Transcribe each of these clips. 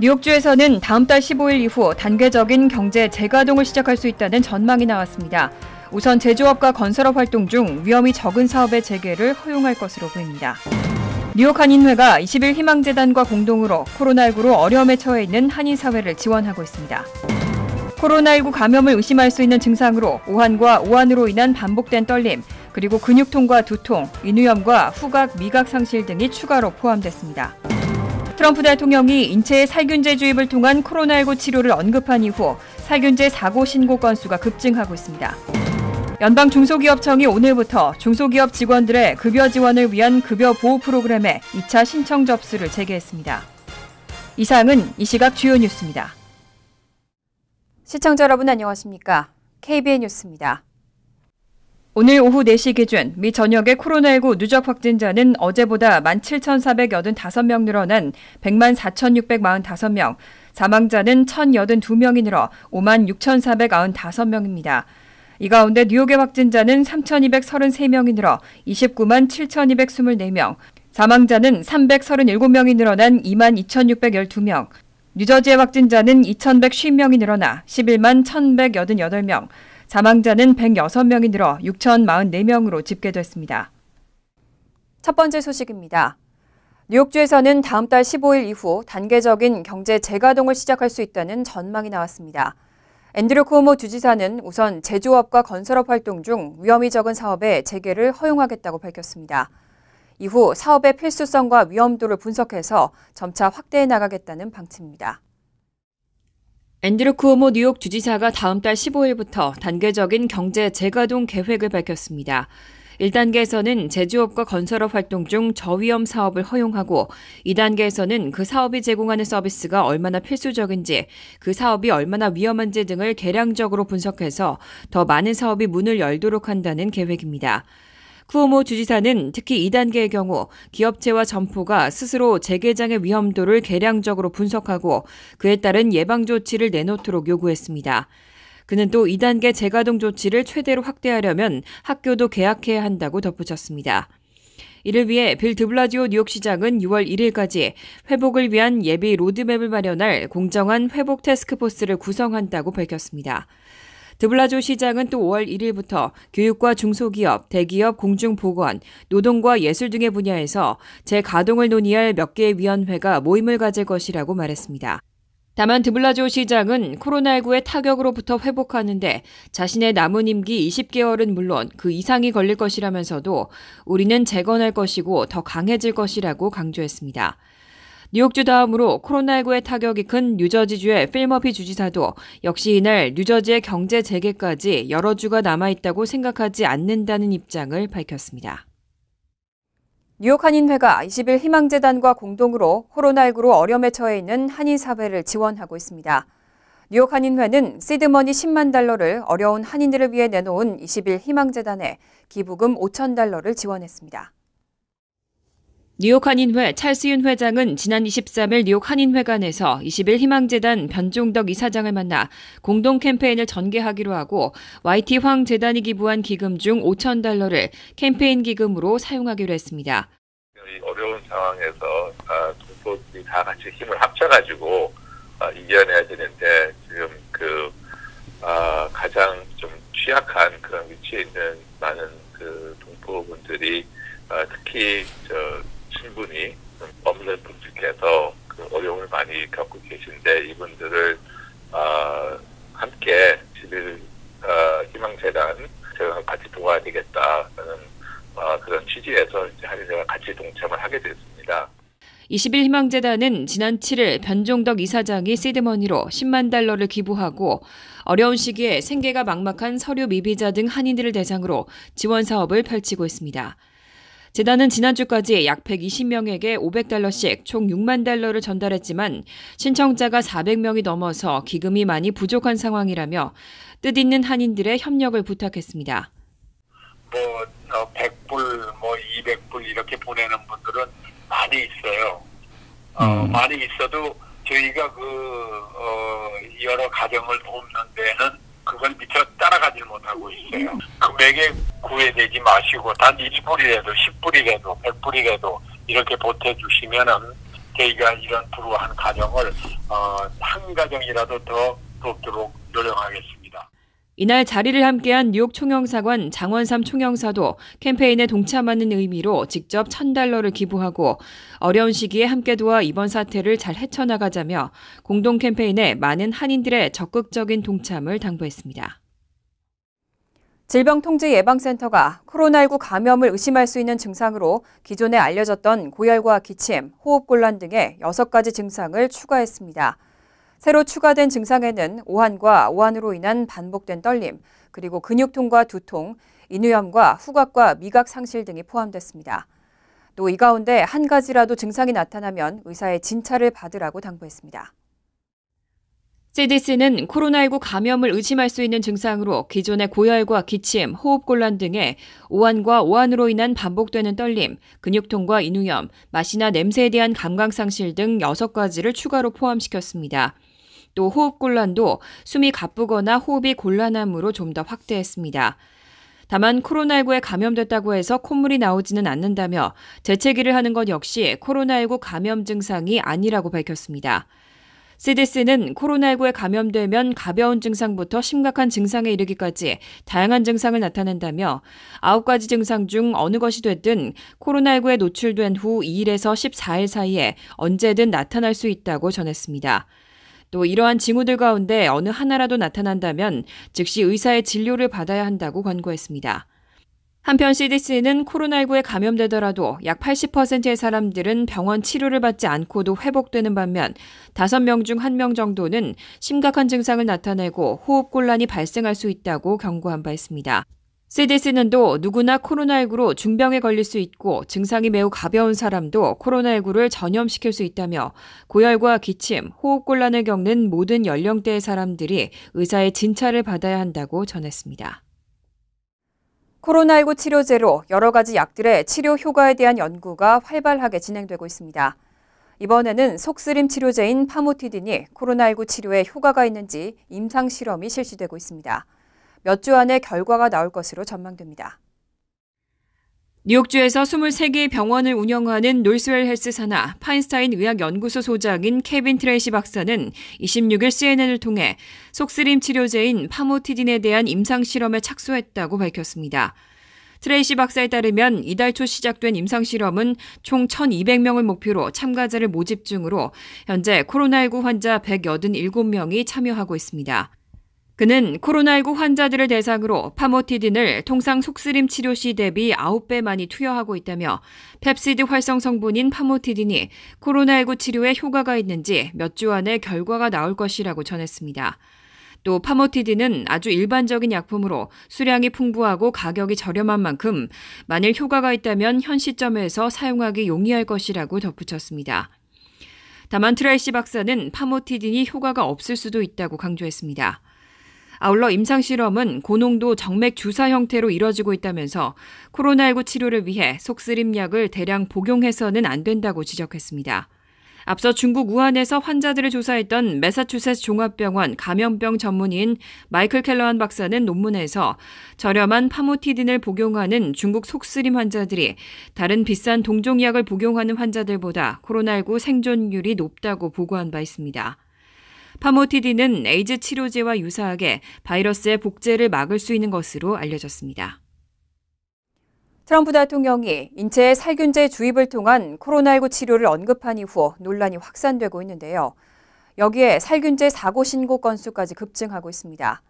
뉴욕주에서는 다음 달 15일 이후 단계적인 경제 재가동을 시작할 수 있다는 전망이 나왔습니다. 우선 제조업과 건설업 활동 중 위험이 적은 사업의 재개를 허용할 것으로 보입니다. 뉴욕 한인회가 2 0 희망재단과 공동으로 코로나19로 어려움에 처해 있는 한인 사회를 지원하고 있습니다. 코로나19 감염을 의심할 수 있는 증상으로 오한과 오한으로 인한 반복된 떨림, 그리고 근육통과 두통, 인후염과 후각, 미각 상실 등이 추가로 포함됐습니다. 트럼프 대통령이 인체의 살균제 주입을 통한 코로나19 치료를 언급한 이후 살균제 사고 신고 건수가 급증하고 있습니다. 연방 중소기업청이 오늘부터 중소기업 직원들의 급여 지원을 위한 급여 보호 프로그램에 2차 신청 접수를 재개했습니다. 이상은 이 시각 주요 뉴스입니다. 시청자 여러분 안녕하십니까? KBN 뉴스입니다. 오늘 오후 4시 기준 미 전역의 코로나19 누적 확진자는 어제보다 17,485명 늘어난 100만 4,645명, 사망자는 1,082명이 늘어 5만 6,495명입니다. 이 가운데 뉴욕의 확진자는 3,233명이 늘어 29만 7,224명, 사망자는 337명이 늘어난 2만 2,612명, 뉴저지의 확진자는 2,150명이 늘어나 11만 1,188명, 사망자는 106명이 늘어 6,044명으로 집계됐습니다. 첫 번째 소식입니다. 뉴욕주에서는 다음 달 15일 이후 단계적인 경제 재가동을 시작할 수 있다는 전망이 나왔습니다. 앤드류 쿠모 주지사는 우선 제조업과 건설업 활동 중 위험이 적은 사업의 재개를 허용하겠다고 밝혔습니다. 이후 사업의 필수성과 위험도를 분석해서 점차 확대해 나가겠다는 방침입니다. 앤드류 쿠오모 뉴욕 주지사가 다음 달 15일부터 단계적인 경제 재가동 계획을 밝혔습니다. 1단계에서는 제조업과 건설업 활동 중 저위험 사업을 허용하고 2단계에서는 그 사업이 제공하는 서비스가 얼마나 필수적인지 그 사업이 얼마나 위험한지 등을 계량적으로 분석해서 더 많은 사업이 문을 열도록 한다는 계획입니다. 쿠오모 주지사는 특히 2단계의 경우 기업체와 점포가 스스로 재개장의 위험도를 계량적으로 분석하고 그에 따른 예방 조치를 내놓도록 요구했습니다. 그는 또 2단계 재가동 조치를 최대로 확대하려면 학교도 계약해야 한다고 덧붙였습니다. 이를 위해 빌 드블라지오 뉴욕시장은 6월 1일까지 회복을 위한 예비 로드맵을 마련할 공정한 회복 테스크포스를 구성한다고 밝혔습니다. 드블라조 시장은 또 5월 1일부터 교육과 중소기업, 대기업, 공중보건, 노동과 예술 등의 분야에서 재가동을 논의할 몇 개의 위원회가 모임을 가질 것이라고 말했습니다. 다만 드블라조 시장은 코로나19의 타격으로부터 회복하는데 자신의 남은 임기 20개월은 물론 그 이상이 걸릴 것이라면서도 우리는 재건할 것이고 더 강해질 것이라고 강조했습니다. 뉴욕주 다음으로 코로나19의 타격이 큰 뉴저지주의 필머피 주지사도 역시 이날 뉴저지의 경제 재개까지 여러 주가 남아있다고 생각하지 않는다는 입장을 밝혔습니다. 뉴욕 한인회가 20일 희망재단과 공동으로 코로나19로 어려움에 처해 있는 한인사회를 지원하고 있습니다. 뉴욕 한인회는 시드머니 10만 달러를 어려운 한인들을 위해 내놓은 20일 희망재단에 기부금 5천 달러를 지원했습니다. 뉴욕 한인회 찰스윤 회장은 지난 23일 뉴욕 한인회관에서 2 0일 희망재단 변종덕 이사장을 만나 공동 캠페인을 전개하기로 하고 YT 황 재단이 기부한 기금 중 5천 달러를 캠페인 기금으로 사용하기로 했습니다. 어려운 상황에서 동포들이 아, 다 같이 힘을 합쳐가지고 아, 이겨내야 되는데 지금 그 아, 가장 좀 취약한 그런 위치에 있는 많은 그 동포분들이 특히 저 충분히 법률 분들께서 그 어려움을 많이 겪고 계신데 이분들을 어, 함께 11 어, 아, 희망재단 저희가 같이 도와야 되겠다라는 어, 그런 취지에서 이제 한인회가 같이 동참을 하게 됐습니다. 21 희망재단은 지난 7일 변종덕 이사장이 시드머니로 10만 달러를 기부하고 어려운 시기에 생계가 막막한 서류 미비자 등 한인들을 대상으로 지원 사업을 펼치고 있습니다. 재단은 지난주까지 약 120명에게 500달러씩 총 6만 달러를 전달했지만 신청자가 400명이 넘어서 기금이 많이 부족한 상황이라며 뜻있는 한인들의 협력을 부탁했습니다. 뭐 100불, 어, 뭐 200불 이렇게 보내는 분들은 많이 있어요. 어, 음. 많이 있어도 저희가 그 어, 여러 가정을 돕는 데는 그건 미처 따라가질 못하고 있어요. 금액에 구애되지 마시고 단 1불이라도 10불이라도 100불이라도 이렇게 보태주시면은 저희가 이런 불우한 가정을 어, 한 가정이라도 더 돕도록 노력하겠습니다. 이날 자리를 함께한 뉴욕 총영사관 장원삼 총영사도 캠페인에 동참하는 의미로 직접 천달러를 기부하고 어려운 시기에 함께 도와 이번 사태를 잘 헤쳐나가자며 공동 캠페인에 많은 한인들의 적극적인 동참을 당부했습니다. 질병통제예방센터가 코로나19 감염을 의심할 수 있는 증상으로 기존에 알려졌던 고열과 기침, 호흡곤란 등의 6가지 증상을 추가했습니다. 새로 추가된 증상에는 오한과 오한으로 인한 반복된 떨림, 그리고 근육통과 두통, 인후염과 후각과 미각 상실 등이 포함됐습니다. 또 이 가운데 한 가지라도 증상이 나타나면 의사의 진찰을 받으라고 당부했습니다. CDC는 코로나19 감염을 의심할 수 있는 증상으로 기존의 고열과 기침, 호흡곤란 등의 오한과 오한으로 인한 반복되는 떨림, 근육통과 인후염, 맛이나 냄새에 대한 감각상실 등 6가지를 추가로 포함시켰습니다. 또 호흡곤란도 숨이 가쁘거나 호흡이 곤란함으로 좀 더 확대했습니다. 다만 코로나19에 감염됐다고 해서 콧물이 나오지는 않는다며 재채기를 하는 것 역시 코로나19 감염 증상이 아니라고 밝혔습니다. CDC는 코로나19에 감염되면 가벼운 증상부터 심각한 증상에 이르기까지 다양한 증상을 나타낸다며 아홉 가지 증상 중 어느 것이 됐든 코로나19에 노출된 후 2일에서 14일 사이에 언제든 나타날 수 있다고 전했습니다. 또 이러한 징후들 가운데 어느 하나라도 나타난다면 즉시 의사의 진료를 받아야 한다고 권고했습니다. 한편 CDC는 코로나19에 감염되더라도 약 80%의 사람들은 병원 치료를 받지 않고도 회복되는 반면 5명 중 1명 정도는 심각한 증상을 나타내고 호흡곤란이 발생할 수 있다고 경고한 바 있습니다. CDC는 또 누구나 코로나19로 중병에 걸릴 수 있고 증상이 매우 가벼운 사람도 코로나19를 전염시킬 수 있다며 고열과 기침, 호흡곤란을 겪는 모든 연령대의 사람들이 의사의 진찰을 받아야 한다고 전했습니다. 코로나19 치료제로 여러 가지 약들의 치료 효과에 대한 연구가 활발하게 진행되고 있습니다. 이번에는 속쓰림 치료제인 파모티딘이 코로나19 치료에 효과가 있는지 임상 실험이 실시되고 있습니다. 몇 주 안에 결과가 나올 것으로 전망됩니다. 뉴욕주에서 23개의 병원을 운영하는 놀스웰 헬스 산하 파인스타인 의학연구소 소장인 케빈 트레이시 박사는 26일 CNN을 통해 속쓰림 치료제인 파모티딘에 대한 임상실험에 착수했다고 밝혔습니다. 트레이시 박사에 따르면 이달 초 시작된 임상실험은 총 1,200명을 목표로 참가자를 모집 중으로 현재 코로나19 환자 187명이 참여하고 있습니다. 그는 코로나19 환자들을 대상으로 파모티딘을 통상 속쓰림 치료 시 대비 9배 많이 투여하고 있다며 펩시드 활성 성분인 파모티딘이 코로나19 치료에 효과가 있는지 몇 주 안에 결과가 나올 것이라고 전했습니다. 또 파모티딘은 아주 일반적인 약품으로 수량이 풍부하고 가격이 저렴한 만큼 만일 효과가 있다면 현 시점에서 사용하기 용이할 것이라고 덧붙였습니다. 다만 트라이시 박사는 파모티딘이 효과가 없을 수도 있다고 강조했습니다. 아울러 임상 실험은 고농도 정맥 주사 형태로 이뤄지고 있다면서 코로나19 치료를 위해 속쓰림약을 대량 복용해서는 안 된다고 지적했습니다. 앞서 중국 우한에서 환자들을 조사했던 메사추세츠 종합병원 감염병 전문인 마이클 켈러한 박사는 논문에서 저렴한 파모티딘을 복용하는 중국 속쓰림 환자들이 다른 비싼 동종약을 복용하는 환자들보다 코로나19 생존율이 높다고 보고한 바 있습니다. 파모티딘은 에이즈 치료제와 유사하게 바이러스의 복제를 막을 수 있는 것으로 알려졌습니다. 트럼프 대통령이 인체에 살균제 주입을 통한 코로나19 치료를 언급한 이후 논란이 확산되고 있는데요. 여기에 살균제 사고 신고 건수까지 급증하고 있습니다.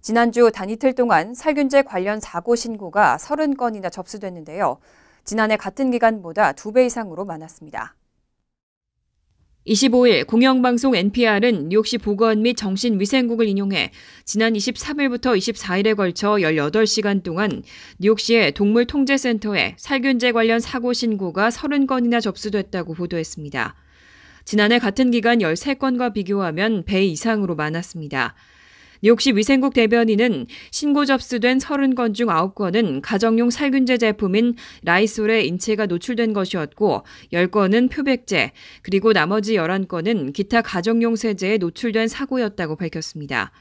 지난주 단 이틀 동안 살균제 관련 사고 신고가 30건이나 접수됐는데요. 지난해 같은 기간보다 2배 이상으로 많았습니다. 25일 공영방송 NPR은 뉴욕시 보건 및 정신위생국을 인용해 지난 23일부터 24일에 걸쳐 18시간 동안 뉴욕시의 동물통제센터에 살균제 관련 사고 신고가 30건이나 접수됐다고 보도했습니다. 지난해 같은 기간 13건과 비교하면 배 이상으로 많았습니다. 뉴욕시 위생국 대변인은 신고 접수된 30건 중 9건은 가정용 살균제 제품인 라이솔에 인체가 노출된 것이었고 10건은 표백제, 그리고 나머지 11건은 기타 가정용 세제에 노출된 사고였다고 밝혔습니다.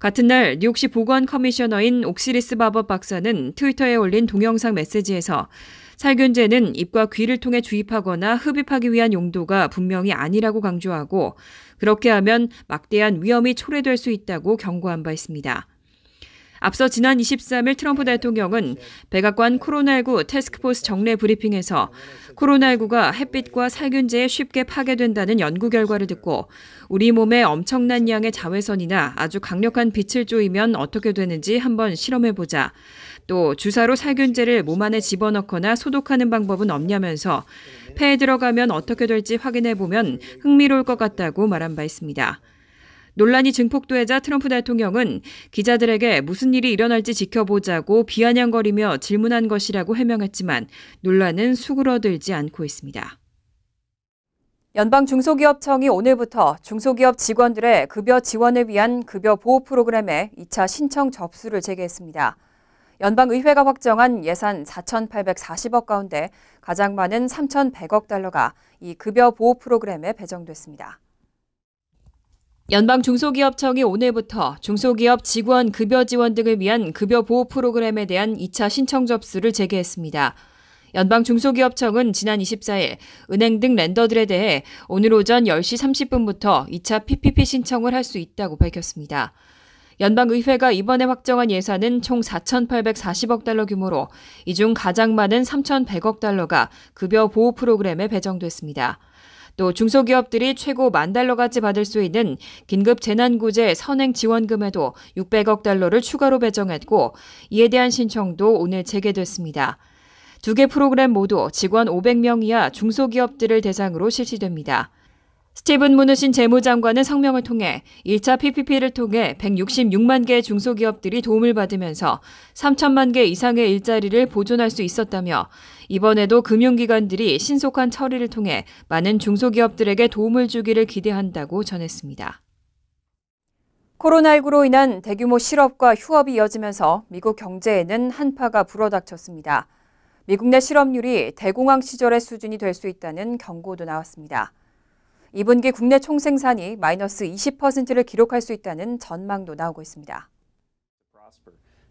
같은 날 뉴욕시 보건 커미셔너인 옥시리스 바버 박사는 트위터에 올린 동영상 메시지에서 살균제는 입과 귀를 통해 주입하거나 흡입하기 위한 용도가 분명히 아니라고 강조하고 그렇게 하면 막대한 위험이 초래될 수 있다고 경고한 바 있습니다. 앞서 지난 23일 트럼프 대통령은 백악관 코로나19 테스크포스 정례 브리핑에서 코로나19가 햇빛과 살균제에 쉽게 파괴된다는 연구 결과를 듣고 우리 몸에 엄청난 양의 자외선이나 아주 강력한 빛을 쪼이면 어떻게 되는지 한번 실험해보자. 또 주사로 살균제를 몸 안에 집어넣거나 소독하는 방법은 없냐면서 폐에 들어가면 어떻게 될지 확인해보면 흥미로울 것 같다고 말한 바 있습니다. 논란이 증폭되자 트럼프 대통령은 기자들에게 무슨 일이 일어날지 지켜보자고 비아냥거리며 질문한 것이라고 해명했지만 논란은 수그러들지 않고 있습니다. 연방 중소기업청이 오늘부터 중소기업 직원들의 급여 지원을 위한 급여 보호 프로그램에 2차 신청 접수를 재개했습니다. 연방의회가 확정한 예산 4,840억 가운데 가장 많은 3,100억 달러가 이 급여 보호 프로그램에 배정됐습니다. 연방중소기업청이 오늘부터 중소기업 직원 급여 지원 등을 위한 급여 보호 프로그램에 대한 2차 신청 접수를 재개했습니다. 연방중소기업청은 지난 24일 은행 등 랜더들에 대해 오늘 오전 10시 30분부터 2차 PPP 신청을 할 수 있다고 밝혔습니다. 연방의회가 이번에 확정한 예산은 총 4,840억 달러 규모로 이 중 가장 많은 3,100억 달러가 급여 보호 프로그램에 배정됐습니다. 또 중소기업들이 최고 만 달러까지 받을 수 있는 긴급 재난구제 선행 지원금에도 600억 달러를 추가로 배정했고 이에 대한 신청도 오늘 재개됐습니다. 두 개 프로그램 모두 직원 500명 이하 중소기업들을 대상으로 실시됩니다. 스티븐 무누신 재무장관은 성명을 통해 1차 PPP를 통해 166만 개 중소기업들이 도움을 받으면서 3천만 개 이상의 일자리를 보존할 수 있었다며 이번에도 금융기관들이 신속한 처리를 통해 많은 중소기업들에게 도움을 주기를 기대한다고 전했습니다. 코로나19로 인한 대규모 실업과 휴업이 이어지면서 미국 경제에는 한파가 불어닥쳤습니다. 미국 내 실업률이 대공황 시절의 수준이 될 수 있다는 경고도 나왔습니다. 2분기 국내 총생산이 마이너스 20%를 기록할 수 있다는 전망도 나오고 있습니다.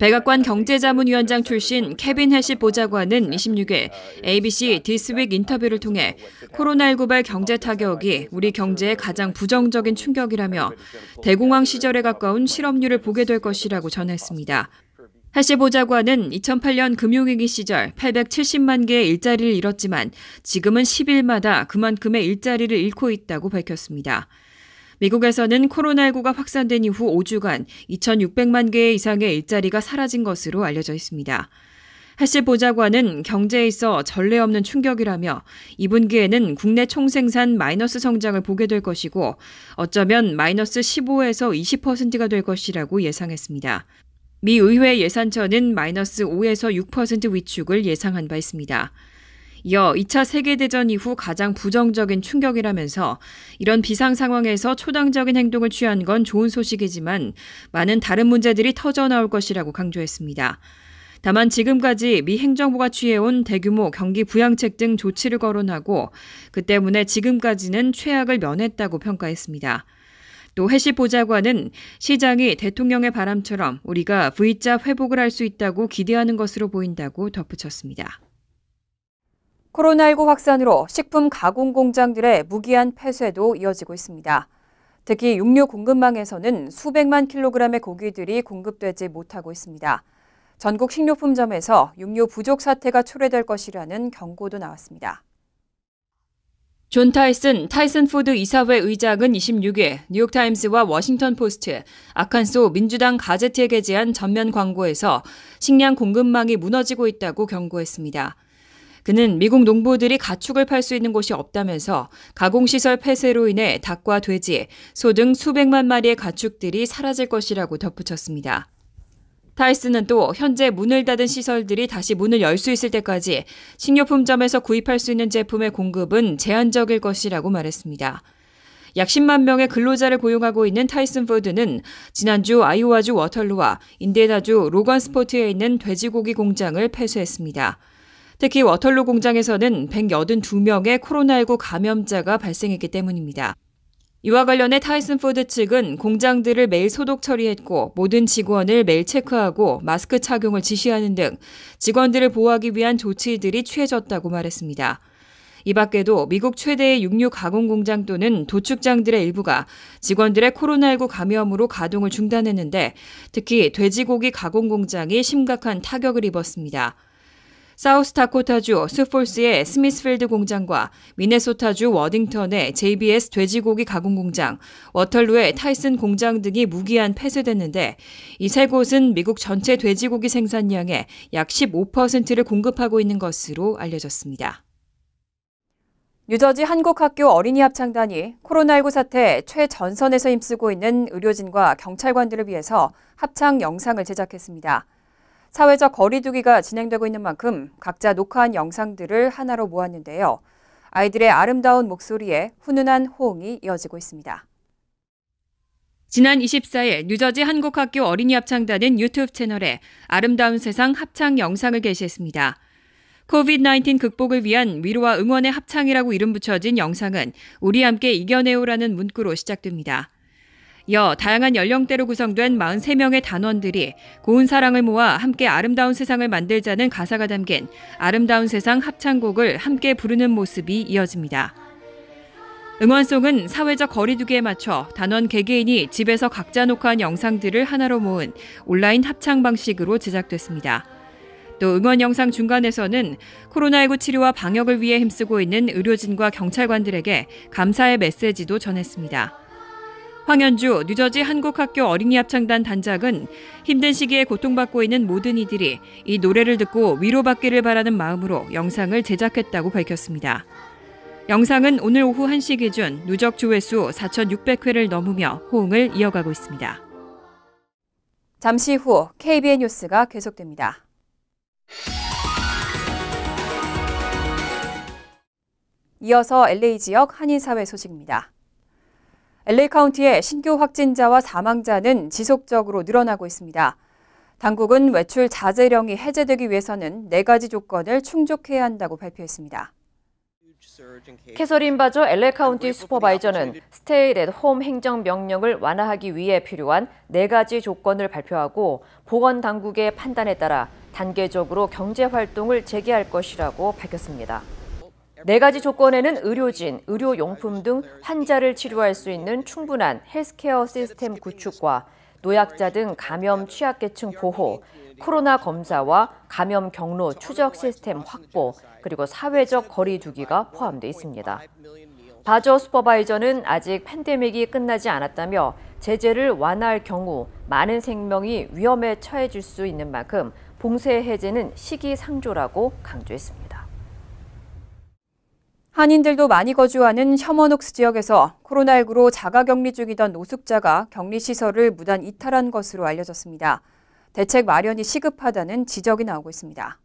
백악관 경제자문위원장 출신 케빈 해시 보좌관은 26일 ABC 디스윅 인터뷰를 통해 코로나19 발 경제 타격이 우리 경제에 가장 부정적인 충격이라며 대공황 시절에 가까운 실업률을 보게 될 것이라고 전했습니다. 해시 보좌관은 2008년 금융위기 시절 870만 개의 일자리를 잃었지만 지금은 10일마다 그만큼의 일자리를 잃고 있다고 밝혔습니다. 미국에서는 코로나19가 확산된 이후 5주간 2,600만 개 이상의 일자리가 사라진 것으로 알려져 있습니다. 하실 보좌관은 경제에 있어 전례 없는 충격이라며 2분기에는 국내 총생산 마이너스 성장을 보게 될 것이고 어쩌면 마이너스 15에서 20%가 될 것이라고 예상했습니다. 미 의회 예산처는 마이너스 5에서 6% 위축을 예상한 바 있습니다. 이어 2차 세계대전 이후 가장 부정적인 충격이라면서 이런 비상 상황에서 초당적인 행동을 취한 건 좋은 소식이지만 많은 다른 문제들이 터져 나올 것이라고 강조했습니다. 다만 지금까지 미 행정부가 취해온 대규모 경기 부양책 등 조치를 거론하고 그 때문에 지금까지는 최악을 면했다고 평가했습니다. 또 해시 보좌관은 시장이 대통령의 바람처럼 우리가 V자 회복을 할 수 있다고 기대하는 것으로 보인다고 덧붙였습니다. 코로나19 확산으로 식품 가공 공장들의 무기한 폐쇄도 이어지고 있습니다. 특히 육류 공급망에서는 수백만 킬로그램의 고기들이 공급되지 못하고 있습니다. 전국 식료품점에서 육류 부족 사태가 초래될 것이라는 경고도 나왔습니다. 존 타이슨 타이슨 푸드 이사회 의장은 26일 뉴욕타임스와 워싱턴 포스트, 아칸소 민주당 가제트에 게재한 전면 광고에서 식량 공급망이 무너지고 있다고 경고했습니다. 그는 미국 농부들이 가축을 팔 수 있는 곳이 없다면서 가공시설 폐쇄로 인해 닭과 돼지, 소 등 수백만 마리의 가축들이 사라질 것이라고 덧붙였습니다. 타이슨은 또 현재 문을 닫은 시설들이 다시 문을 열 수 있을 때까지 식료품점에서 구입할 수 있는 제품의 공급은 제한적일 것이라고 말했습니다. 약 10만 명의 근로자를 고용하고 있는 타이슨 푸드는 지난주 아이오와주 워털루와 인디애나주 로건스포트에 있는 돼지고기 공장을 폐쇄했습니다. 특히 워털루 공장에서는 182명의 코로나19 감염자가 발생했기 때문입니다. 이와 관련해 타이슨 포드 측은 공장들을 매일 소독 처리했고 모든 직원을 매일 체크하고 마스크 착용을 지시하는 등 직원들을 보호하기 위한 조치들이 취해졌다고 말했습니다. 이 밖에도 미국 최대의 육류 가공 공장 또는 도축장들의 일부가 직원들의 코로나19 감염으로 가동을 중단했는데 특히 돼지고기 가공 공장이 심각한 타격을 입었습니다. 사우스타코타주 스폴스의 스미스필드 공장과 미네소타주 워딩턴의 JBS 돼지고기 가공 공장, 워털루의 타이슨 공장 등이 무기한 폐쇄됐는데 이 세 곳은 미국 전체 돼지고기 생산량의 약 15%를 공급하고 있는 것으로 알려졌습니다. 뉴저지 한국학교 어린이 합창단이 코로나19 사태 최전선에서 힘쓰고 있는 의료진과 경찰관들을 위해서 합창 영상을 제작했습니다. 사회적 거리두기가 진행되고 있는 만큼 각자 녹화한 영상들을 하나로 모았는데요. 아이들의 아름다운 목소리에 훈훈한 호응이 이어지고 있습니다. 지난 24일 뉴저지 한국학교 어린이 합창단은 유튜브 채널에 아름다운 세상 합창 영상을 게시했습니다. COVID-19 극복을 위한 위로와 응원의 합창이라고 이름 붙여진 영상은 우리 함께 이겨내오라는 문구로 시작됩니다. 여 다양한 연령대로 구성된 43명의 단원들이 고운 사랑을 모아 함께 아름다운 세상을 만들자는 가사가 담긴 아름다운 세상 합창곡을 함께 부르는 모습이 이어집니다. 응원송은 사회적 거리두기에 맞춰 단원 개개인이 집에서 각자 녹화한 영상들을 하나로 모은 온라인 합창 방식으로 제작됐습니다. 또 응원 영상 중간에서는 코로나19 치료와 방역을 위해 힘쓰고 있는 의료진과 경찰관들에게 감사의 메시지도 전했습니다. 황현주 뉴저지 한국학교 어린이 합창단 단장은 힘든 시기에 고통받고 있는 모든 이들이 이 노래를 듣고 위로받기를 바라는 마음으로 영상을 제작했다고 밝혔습니다. 영상은 오늘 오후 1시 기준 누적 조회수 4,600회를 넘으며 호응을 이어가고 있습니다. 잠시 후 KBN 뉴스가 계속됩니다. 이어서 LA 지역 한인사회 소식입니다. LA 카운티의 신규 확진자와 사망자는 지속적으로 늘어나고 있습니다. 당국은 외출 자제령이 해제되기 위해서는 네 가지 조건을 충족해야 한다고 발표했습니다. 캐서린 바조 LA 카운티 슈퍼바이저는 스테이 앳홈 행정 명령을 완화하기 위해 필요한 네 가지 조건을 발표하고 보건 당국의 판단에 따라 단계적으로 경제 활동을 재개할 것이라고 밝혔습니다. 네 가지 조건에는 의료진, 의료용품 등 환자를 치료할 수 있는 충분한 헬스케어 시스템 구축과 노약자 등 감염 취약계층 보호, 코로나 검사와 감염 경로 추적 시스템 확보, 그리고 사회적 거리두기가 포함돼 있습니다. 바저 슈퍼바이저는 아직 팬데믹이 끝나지 않았다며 제재를 완화할 경우 많은 생명이 위험에 처해질 수 있는 만큼 봉쇄 해제는 시기상조라고 강조했습니다. 한인들도 많이 거주하는 셔먼옥스 지역에서 코로나19로 자가격리 중이던 노숙자가 격리시설을 무단 이탈한 것으로 알려졌습니다. 대책 마련이 시급하다는 지적이 나오고 있습니다.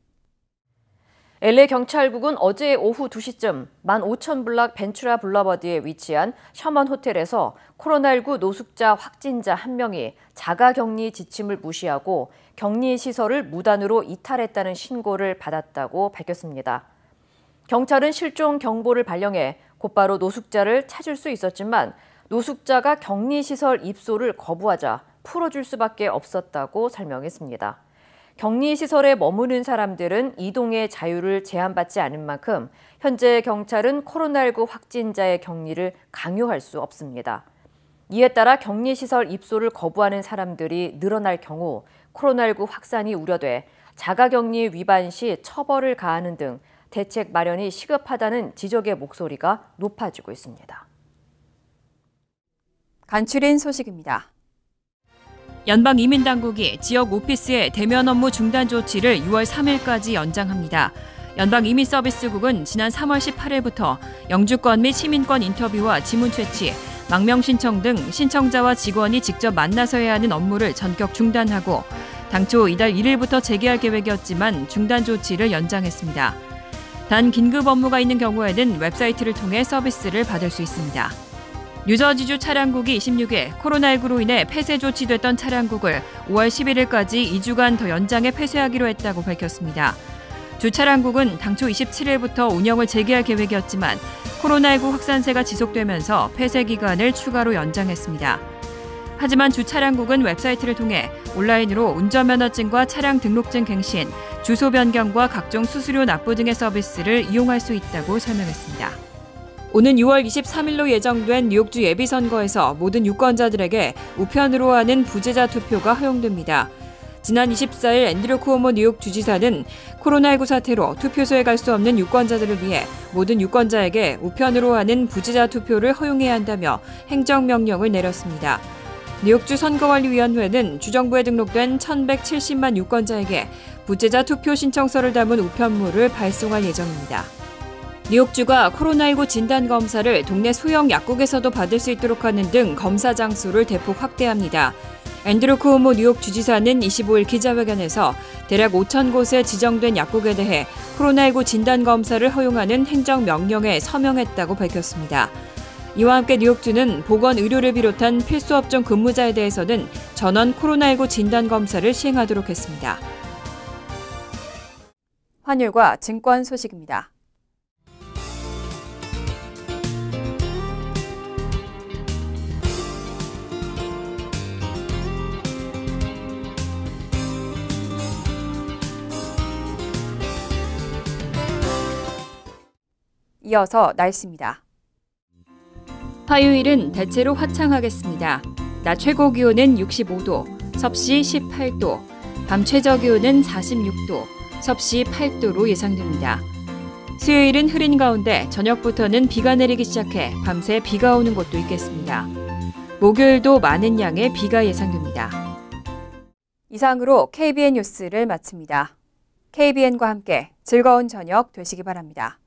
LA 경찰국은 어제 오후 2시쯤 15,000블락 벤츄라 블라버드에 위치한 셔먼 호텔에서 코로나19 노숙자 확진자 한명이 자가격리 지침을 무시하고 격리시설을 무단으로 이탈했다는 신고를 받았다고 밝혔습니다. 경찰은 실종 경보를 발령해 곧바로 노숙자를 찾을 수 있었지만 노숙자가 격리시설 입소를 거부하자 풀어줄 수밖에 없었다고 설명했습니다. 격리시설에 머무는 사람들은 이동의 자유를 제한받지 않은 만큼 현재 경찰은 코로나19 확진자의 격리를 강요할 수 없습니다. 이에 따라 격리시설 입소를 거부하는 사람들이 늘어날 경우 코로나19 확산이 우려돼 자가격리 위반 시 처벌을 가하는 등 대책 마련이 시급하다는 지적의 목소리가 높아지고 있습니다. 간추린 소식입니다. 연방 이민 당국이 지역 오피스의 대면 업무 중단 조치를 6월 3일까지 연장합니다. 연방 이민 서비스국은 지난 3월 18일부터 영주권 및 시민권 인터뷰와 지문 채취, 망명 신청 등 신청자와 직원이 직접 만나서 해야 하는 업무를 전격 중단하고 당초 이달 1일부터 재개할 계획이었지만 중단 조치를 연장했습니다. 단 긴급 업무가 있는 경우에는 웹사이트를 통해 서비스를 받을 수 있습니다. 뉴저지주 차량국이 16일 코로나19로 인해 폐쇄 조치됐던 차량국을 5월 11일까지 2주간 더 연장해 폐쇄하기로 했다고 밝혔습니다. 주 차량국은 당초 27일부터 운영을 재개할 계획이었지만 코로나19 확산세가 지속되면서 폐쇄 기간을 추가로 연장했습니다. 하지만 주차량국은 웹사이트를 통해 온라인으로 운전면허증과 차량 등록증 갱신, 주소 변경과 각종 수수료 납부 등의 서비스를 이용할 수 있다고 설명했습니다. 오는 6월 23일로 예정된 뉴욕주 예비선거에서 모든 유권자들에게 우편으로 하는 부재자 투표가 허용됩니다. 지난 24일 앤드류 쿠오모 뉴욕 주지사는 코로나19 사태로 투표소에 갈 수 없는 유권자들을 위해 모든 유권자에게 우편으로 하는 부재자 투표를 허용해야 한다며 행정명령을 내렸습니다. 뉴욕주 선거관리위원회는 주정부에 등록된 1,170만 유권자에게 부재자 투표 신청서를 담은 우편물을 발송할 예정입니다. 뉴욕주가 코로나19 진단 검사를 동네 소형 약국에서도 받을 수 있도록 하는 등 검사 장소를 대폭 확대합니다. 앤드루 쿠오모 뉴욕 주지사는 25일 기자회견에서 대략 5천 곳에 지정된 약국에 대해 코로나19 진단 검사를 허용하는 행정 명령에 서명했다고 밝혔습니다. 이와 함께 뉴욕주는 보건의료를 비롯한 필수업종 근무자에 대해서는 전원 코로나19 진단검사를 시행하도록 했습니다. 환율과 증권 소식입니다. 이어서 날씨입니다. 화요일은 대체로 화창하겠습니다. 낮 최고 기온은 65도, 섭씨 18도, 밤 최저 기온은 46도, 섭씨 8도로 예상됩니다. 수요일은 흐린 가운데 저녁부터는 비가 내리기 시작해 밤새 비가 오는 곳도 있겠습니다. 목요일도 많은 양의 비가 예상됩니다. 이상으로 KBN 뉴스를 마칩니다. KBN과 함께 즐거운 저녁 되시기 바랍니다.